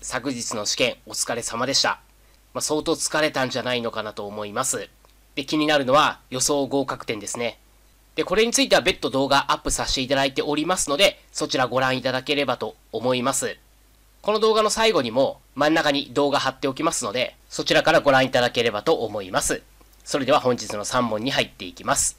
昨日の試験お疲れ様でした。まあ、相当疲れたんじゃないのかなと思います。で、気になるのは予想合格点ですね。で、これについては別途動画アップさせていただいておりますので、そちらご覧いただければと思います。この動画の最後にも真ん中に動画貼っておきますので、そちらからご覧いただければと思います。それでは本日の3問に入っていきます。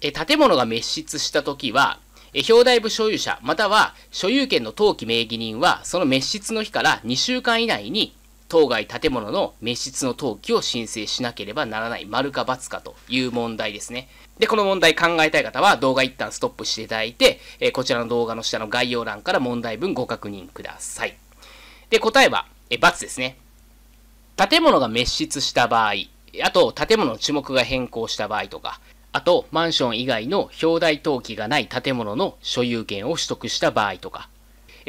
え建物が滅失した時は、え表題部所有者または所有権の登記名義人はその滅失の日から2週間以内に当該建物の滅失の登記を申請しなければならない丸か×かという問題ですね。で、この問題考えたい方は動画一旦ストップしていただいて、えこちらの動画の下の概要欄から問題文ご確認ください。で、答えは、え×ですね。建物が滅失した場合、あと、建物の地目が変更した場合とか、あと、マンション以外の表題登記がない建物の所有権を取得した場合とか、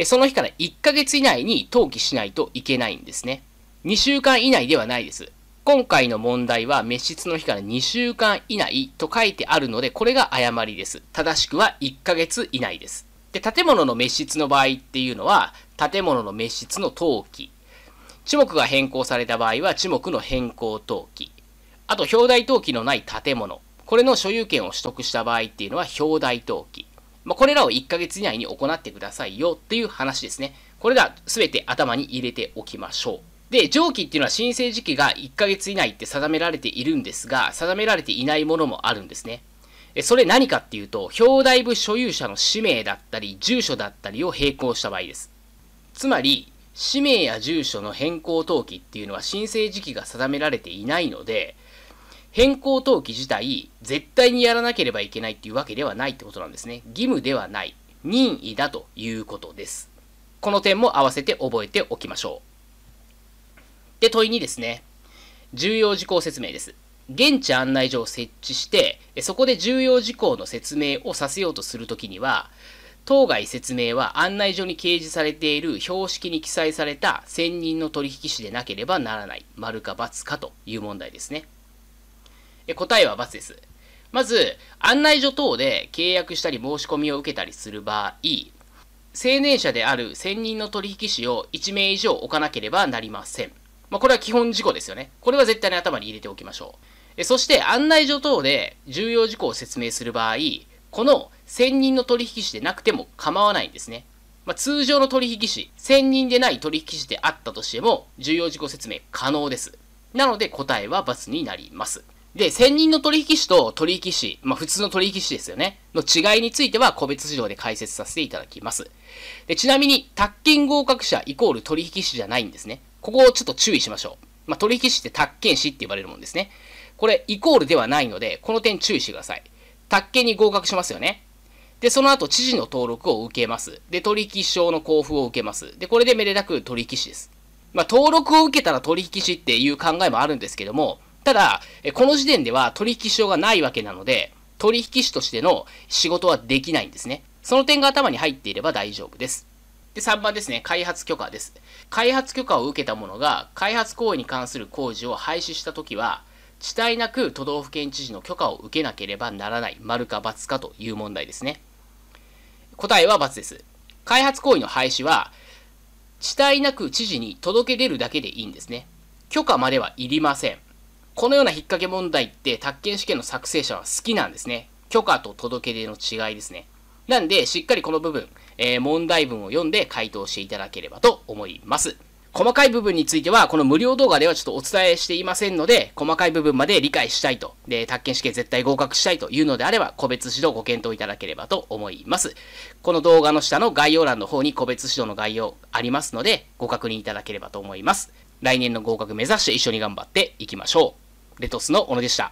その日から1ヶ月以内に登記しないといけないんですね。2週間以内ではないです。今回の問題は滅失の日から2週間以内と書いてあるので、これが誤りです。正しくは1ヶ月以内です。で、建物の滅失の場合っていうのは、建物の滅失の登記。樹木が変更された場合は、樹木の変更登記。あと、表題登記のない建物。これの所有権を取得した場合っていうのは、表題登記。まあ、これらを1ヶ月以内に行ってくださいよっていう話ですね。これら全て頭に入れておきましょう。で、上記っていうのは申請時期が1ヶ月以内って定められているんですが、定められていないものもあるんですね。それ何かっていうと、表題部所有者の氏名だったり、住所だったりを並行した場合です。つまり、氏名や住所の変更登記っていうのは申請時期が定められていないので、変更登記自体、絶対にやらなければいけないっていうわけではないってことなんですね。義務ではない。任意だということです。この点も合わせて覚えておきましょう。で、問いにですね、重要事項説明です。現地案内所を設置して、そこで重要事項の説明をさせようとするときには、当該説明は案内所に掲示されている標識に記載された専任の取引士でなければならない。丸か×かという問題ですね。答えは×です。まず、案内所等で契約したり申し込みを受けたりする場合、成年者である専任の取引士を1名以上置かなければなりません。まあ、これは基本事項ですよね。これは絶対に頭に入れておきましょう。そして案内所等で重要事項を説明する場合、この専任の取引士でなくても構わないんですね。まあ、通常の取引士、専任でない取引士であったとしても、重要事項説明可能です。なので答えは×になります。で、専任の取引士と取引士、まあ普通の取引士ですよね、の違いについては個別指導で解説させていただきます。で、ちなみに、宅建合格者イコール取引士じゃないんですね。ここをちょっと注意しましょう。まあ取引士って宅建士って言われるもんですね。これ、イコールではないので、この点注意してください。宅建に合格しますよね。で、その後、知事の登録を受けます。で、取引証の交付を受けます。で、これでめでたく取引士です。まあ、登録を受けたら取引士っていう考えもあるんですけども、ただ、この時点では取引証がないわけなので、取引士としての仕事はできないんですね。その点が頭に入っていれば大丈夫です。で、3番ですね、開発許可です。開発許可を受けた者が、開発行為に関する工事を廃止したときは、遅滞なく都道府県知事の許可を受けなければならない、丸か×かという問題ですね。答えは×です。開発行為の廃止は、遅滞なく知事に届け出るだけでいいんですね。許可まではいりません。このような引っ掛け問題って、宅建試験の作成者は好きなんですね。許可と届け出の違いですね。なんで、しっかりこの部分、えー、問題文を読んで回答していただければと思います。細かい部分については、この無料動画ではちょっとお伝えしていませんので、細かい部分まで理解したいと、で、宅建試験絶対合格したいというのであれば、個別指導ご検討いただければと思います。この動画の下の概要欄の方に個別指導の概要ありますので、ご確認いただければと思います。来年の合格目指して一緒に頑張っていきましょう。レトスの小野でした。